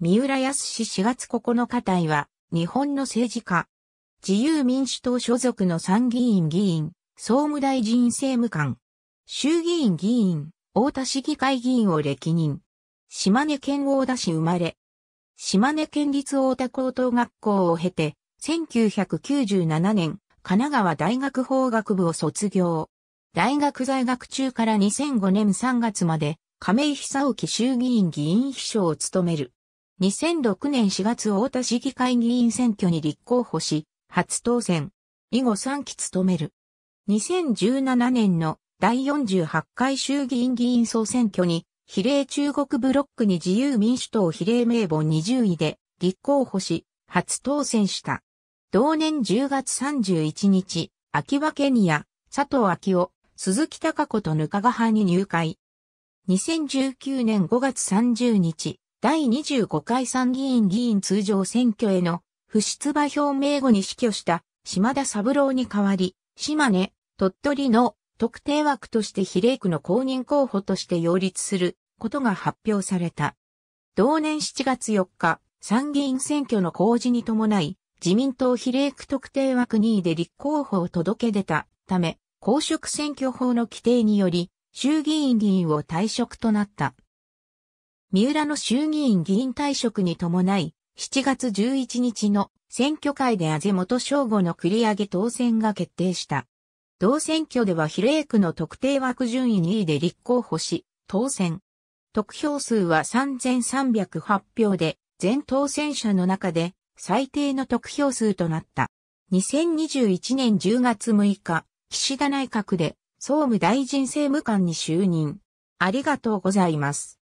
三浦康氏4月9日隊は、日本の政治家。自由民主党所属の参議院議員、総務大臣政務官。衆議院議員、大田市議会議員を歴任。島根県大田市生まれ。島根県立大田高等学校を経て、1997年、神奈川大学法学部を卒業。大学在学中から2005年3月まで、亀井久沖衆議院議員秘書を務める。2006年4月大田市議会議員選挙に立候補し、初当選。以後3期務める。2017年の第48回衆議院議員総選挙に、比例中国ブロックに自由民主党比例名簿20位で立候補し、初当選した。同年10月31日、秋葉ケニア、佐藤昭夫、鈴木隆子とぬかがはに入会。2019年5月30日、第25回参議院議員通常選挙への不出馬表明後に死去した島田三郎に代わり、島根、鳥取の特定枠として比例区の公認候補として擁立することが発表された。同年7月4日、参議院選挙の公示に伴い、自民党比例区特定枠2位で立候補を届け出たため、公職選挙法の規定により、衆議院議員を退職となった。三浦の衆議院議員退職に伴い、7月11日の選挙会で安倍元正吾の繰り上げ当選が決定した。同選挙では比例区の特定枠順位2位で立候補し、当選。得票数は3308票で、全当選者の中で最低の得票数となった。2021年10月6日、岸田内閣で総務大臣政務官に就任。ありがとうございます。